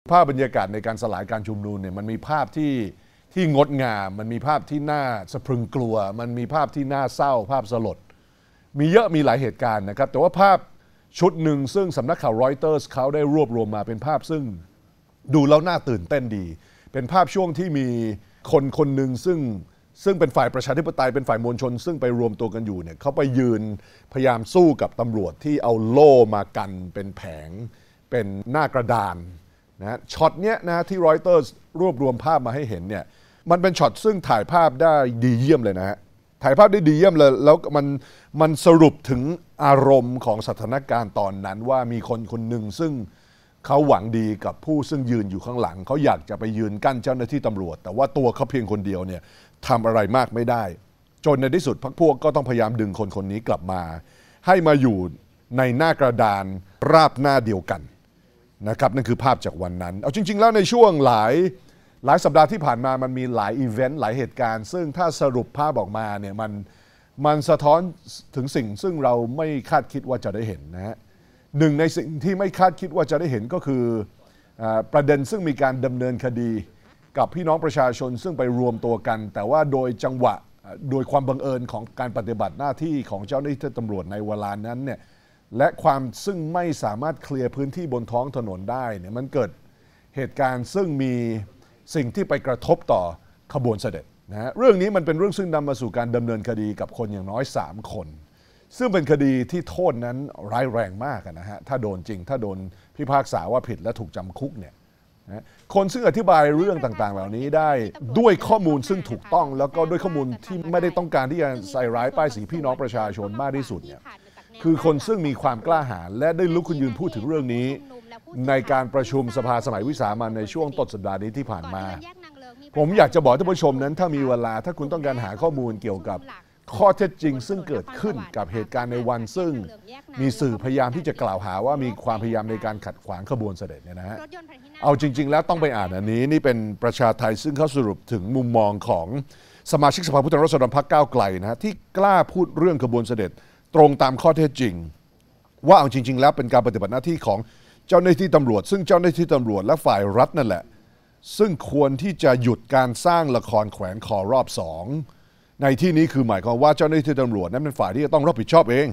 ภาพบรรยากาศในการสลายการชุมนุมเนี่ยมันมีภาพที่ ที่งดงามมันมีภาพที่น่าสะพรึงกลัว มันมีภาพที่น่าเศร้าภาพสลด มีเยอะมีหลายเหตุการณ์นะครับ แต่ว่าภาพชุดหนึ่ง ซึ่งสำนักข่าวรอยเตอร์สเขาได้รวบรวมมาเป็นภาพ ซึ่งดูแล้วน่าตื่นเต้นดี เป็นภาพช่วงที่มีคนคนหนึ่งซึ่งซึ่งเป็นฝ่ายประชาธิปไตยเป็นฝ่ายมวลชน ซึ่งไปรวมตัวกันอยู่เนี่ยเขาไปยืนพยายามสู้กับตำรวจที่เอาโล่มากันเป็นแผง เป็นหน้ากระดานนะช็อตเนี้ยนะที่รอยเตอร์ รวบรวมภาพมาให้เห็นเนี่ยมันเป็นช็อตซึ่งถ่ายภาพได้ดีเยี่ยมเลยนะฮะถ่ายภาพได้ดีเยี่ยมเลย แล้วมันมันสรุปถึงอารมณ์ของสถานการณ์ตอนนั้นว่ามีคนคนหนึ่งซึ่งเขาหวังดีกับผู้ซึ่งยืนอยู่ข้างหลัง เขาอยากจะไปยืนกั้นเจ้าหน้าที่ตำรวจ แต่ว่าตัวเขาเพียงคนเดียวเนี่ยทำอะไรมากไม่ได้ จนในที่สุดพักพวกก็ต้องพยายามดึงคนคนนี้กลับมา ให้มาอยู่ในหน้ากระดานราบหน้าเดียวกันนะครับนั่นคือภาพจากวันนั้น เอาจริง ๆ แล้วในช่วงหลายหลายสัปดาห์ที่ผ่านมา มันมีหลายอีเวนต์หลายเหตุการณ์ ซึ่งถ้าสรุปภาพออกมาเนี่ยมันมันสะท้อนถึงสิ่งซึ่งเราไม่คาดคิดว่าจะได้เห็นนะฮะหนึ่งในสิ่งที่ไม่คาดคิดว่าจะได้เห็นก็คืออประเด็นซึ่งมีการดำเนินคดีกับพี่น้องประชาชนซึ่งไปรวมตัวกัน แต่ว่าโดยจังหวะโดยความบังเอิญของการปฏิบัติหน้าที่ของเจ้าหน้าที่ตำรวจในเวลานั้นเนี่ยและความซึ่งไม่สามารถเคลียร์พื้นที่บนท้องถนนได้เนี่ยมันเกิดเหตุการณ์ซึ่งมีสิ่งที่ไปกระทบต่อขบวนเสด็จนะฮะเรื่องนี้มันเป็นเรื่องซึ่งนำมาสู่การดำเนินคดีกับคนอย่างน้อย 3 คน ซึ่งเป็นคดีที่โทษนั้นร้ายแรงมากนะฮะถ้าโดนจริง ถ้าโดนพิพากษาว่าผิดและถูกจำคุกเนี่ยนะคนซึ่งอธิบายเรื่องต่าง ๆ เหล่านี้ได้ด้วยข้อมูลซึ่งถูกต้อง แล้วก็ด้วยข้อมูลที่ไม่ได้ต้องการที่จะใส่ร้ายป้ายสีพี่น้องประชาชนมากที่สุดเนี่ยคือคนซึ่งมีความกล้าหาญและได้ลุกขึ้นยืนพูดถึงเรื่องนี้ ในการประชุมสภาสมัยวิสามันในช่วงต้นสัปดาห์นี้ที่ผ่านมา ผมอยากจะบอกท่านผู้ชมนั้น ถ้ามีเวลาถ้าคุณต้องการหาข้อมูลเกี่ยวกับข้อเท็จจริง ซึ่งเกิดขึ้นกับเหตุการณ์ในวัน ซึ่งมีสื่อพยายามที่จะกล่าวหาว่ามีความพยายามในการขัดขวางขบวนเสด็จเนี่ยนะฮะเอาจริงๆแล้วต้องไปอ่านอันนี้ นี่เป็นประชาไทยซึ่งเขาสรุปถึงมุมมองของสมาชิกสภาผู้แทนราษฎรพรรคก้าวไกลนะฮะที่กล้าพูดเรื่องขบวนเสด็จตรงตามข้อเท็จจริง ว่าเอาจริงๆแล้วเป็นการปฏิบัติหน้าที่ของเจ้าหน้าที่ตำรวจซึ่งเจ้าหน้าที่ตำรวจและฝ่ายรัฐนั่นแหละซึ่งควรที่จะหยุดการสร้างละครแขวนคอรอบสองในที่นี้คือหมายความว่าเจ้าหน้าที่ตำรวจ นั้นเป็นฝ่ายที่จะต้องรับผิดชอบเอง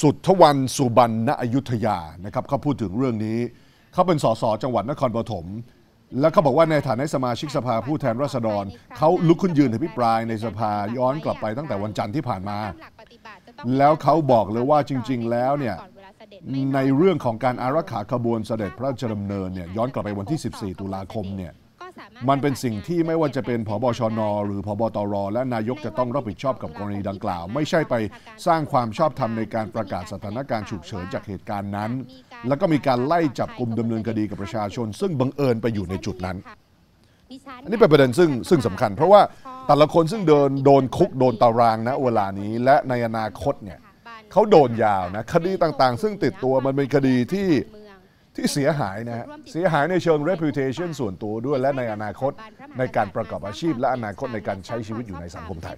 สุดทวันสุบรรณอยุธยานะครับเขาพูดถึงเรื่องนี้ เขาเป็นสสจังหวัดนครปฐมแล้วเขาบอกว่าในฐานะสมาชิกสภาผู้แทนราษฎรเขาลุกขึ้นยืนอภิปรายในสภาย้อนกลับไปตั้งแต่วันจันทร์ที่ผ่านมาแล้วเขาบอกเลยว่าจริง ๆ แล้วเนี่ยในเรื่องของการอารักขาขบวนเสด็จพระราชดำเนินเนี่ยย้อนกลับไปวันที่ 14 ตุลาคมเนี่ยมันเป็นสิ่งที่ไม่ว่าจะเป็นผบชนหรือผบตรและนายกจะต้องรับผิดชอบกับกรณีดังกล่าว ไม่ใช่ไปสร้างความชอบธรรมในการประกาศสถานการณ์ฉุกเฉินจากเหตุการณ์นั้น แล้วก็มีการไล่จับกลุ่มดำเนินคดีกับประชาชน ซึ่งบังเอิญไปอยู่ในจุดนั้นอันนี้เป็นประเด็นซึ่งซึ่งสำคัญเพราะว่าแต่ละคนซึ่งเดินโดนคุก โดนตารางนะเวลานี้และในอนาคตเนี่ยเขาโดนยาวนะ คดีต่างๆ ซึ่งติดตัวมันเป็นคดีที่ที่เสียหายนะฮะเสียหายในเชิง reputation ส่วนตัวด้วยและในอนาคตในการประกอบอาชีพและอนาคตในการใช้ชีวิตอยู่ในสังคมไทย